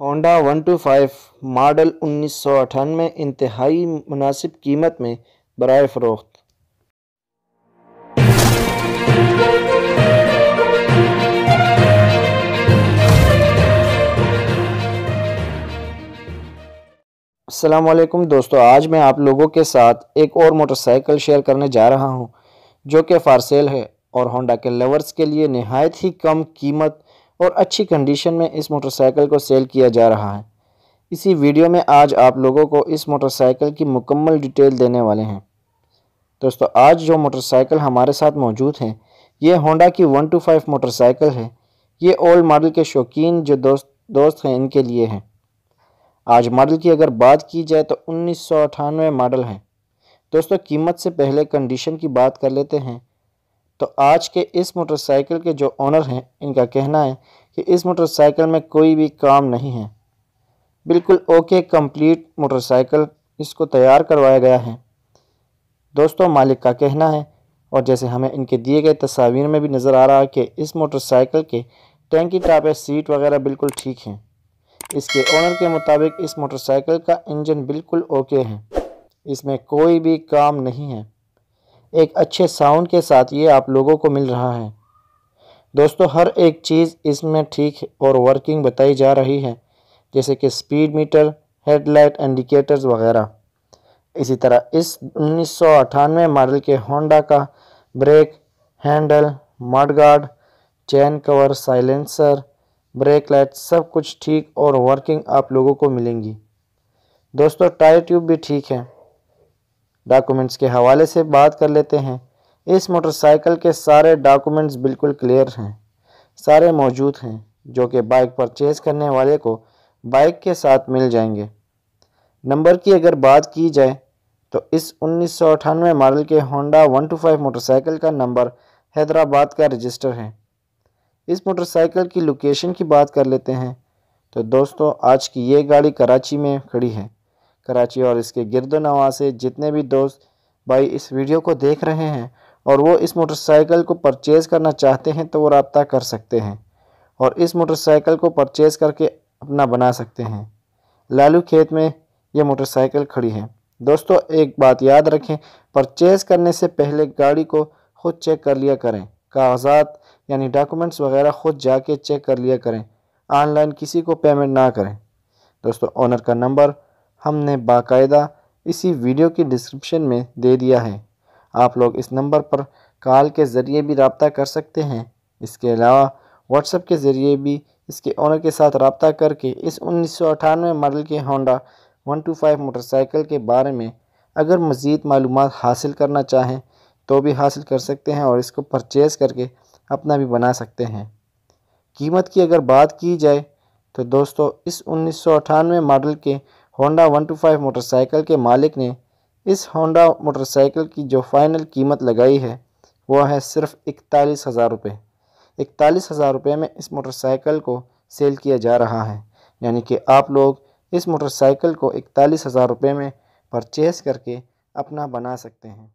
Honda 125 model उन्नीस सौ अठानवे इंतहाई मुनासिब कीमत में बरए फ़रोख्त असलम दोस्तों आज मैं आप लोगों के साथ एक और मोटरसाइकिल शेयर करने जा रहा हूं जो कि फारसेल है और होंडा के लवर्स के लिए नहायत ही कम कीमत और अच्छी कंडीशन में इस मोटरसाइकिल को सेल किया जा रहा है इसी वीडियो में आज आप लोगों को इस मोटरसाइकिल की मुकम्मल डिटेल देने वाले हैं दोस्तों आज जो मोटरसाइकिल हमारे साथ मौजूद हैं ये होंडा की 125 मोटरसाइकिल है ये ओल्ड मॉडल के शौकीन जो दोस्त दोस्त हैं इनके लिए हैं आज मॉडल की अगर बात की जाए तो उन्नीस मॉडल हैं दोस्तों कीमत से पहले कंडीशन की बात कर लेते हैं तो आज के इस मोटरसाइकिल के जो ऑनर हैं इनका कहना है कि इस मोटरसाइकिल में कोई भी काम नहीं है बिल्कुल ओके कंप्लीट मोटरसाइकिल इसको तैयार करवाया गया है दोस्तों मालिक का कहना है और जैसे हमें इनके दिए गए तस्वीर में भी नज़र आ रहा है कि इस मोटरसाइकिल के टैंकी टाप या सीट वगैरह बिल्कुल ठीक हैं इसके ओनर के मुताबिक इस मोटरसाइकिल का इंजन बिल्कुल ओके है इसमें कोई भी काम नहीं है एक अच्छे साउंड के साथ ये आप लोगों को मिल रहा है दोस्तों हर एक चीज़ इसमें ठीक और वर्किंग बताई जा रही है जैसे कि स्पीड मीटर हेडलाइट इंडिकेटर्स वगैरह इसी तरह इस उन्नीस मॉडल के होंडा का brake handle mudguard chain cover silencer brake light सब कुछ ठीक और वर्किंग आप लोगों को मिलेंगी दोस्तों टायर ट्यूब भी ठीक है डॉक्यूमेंट्स के हवाले से बात कर लेते हैं इस मोटरसाइकिल के सारे डॉक्यूमेंट्स बिल्कुल क्लियर हैं सारे मौजूद हैं जो कि बाइक परचेज़ करने वाले को बाइक के साथ मिल जाएंगे नंबर की अगर बात की जाए तो इस उन्नीस मॉडल के होंडा 125 मोटरसाइकिल का नंबर हैदराबाद का रजिस्टर है इस मोटरसाइकिल की लोकेशन की बात कर लेते हैं तो दोस्तों आज की ये गाड़ी कराची में खड़ी है कराची और इसके गिरद नवा से जितने भी दोस्त भाई इस वीडियो को देख रहे हैं और वो इस मोटरसाइकिल को परचेज़ करना चाहते हैं तो वो रबता कर सकते हैं और इस मोटरसाइकिल को परचेज़ करके अपना बना सकते हैं लालू खेत में ये मोटरसाइकिल खड़ी है दोस्तों एक बात याद रखें परचेज़ करने से पहले गाड़ी को खुद चेक कर लिया करें कागजात यानी डॉक्यूमेंट्स वगैरह खुद जाके चेक कर लिया करें ऑनलाइन किसी को पेमेंट ना करें दोस्तों ओनर का नंबर हमने बाकायदा इसी वीडियो की डिस्क्रिप्शन में दे दिया है आप लोग इस नंबर पर कॉल के ज़रिए भी रबता कर सकते हैं इसके अलावा व्हाट्सएप के ज़रिए भी इसके ओनर के साथ रबता करके इस उन्नीस मॉडल के होंडा 125 मोटरसाइकिल के बारे में अगर मज़ीद मालूम हासिल करना चाहें तो भी हासिल कर सकते हैं और इसको परचेज़ करके अपना भी बना सकते हैं कीमत की अगर बात की जाए तो दोस्तों इस उन्नीस मॉडल के होंडा 125 मोटरसाइकिल के मालिक ने इस होंडा मोटरसाइकिल की जो फाइनल कीमत लगाई है वह है सिर्फ इकतालीस हज़ार रुपये इकतालीस हज़ार रुपये में इस मोटरसाइकिल को सेल किया जा रहा है यानी कि आप लोग इस मोटरसाइकिल को इकतालीस हज़ार रुपये में परचेज़ करके अपना बना सकते हैं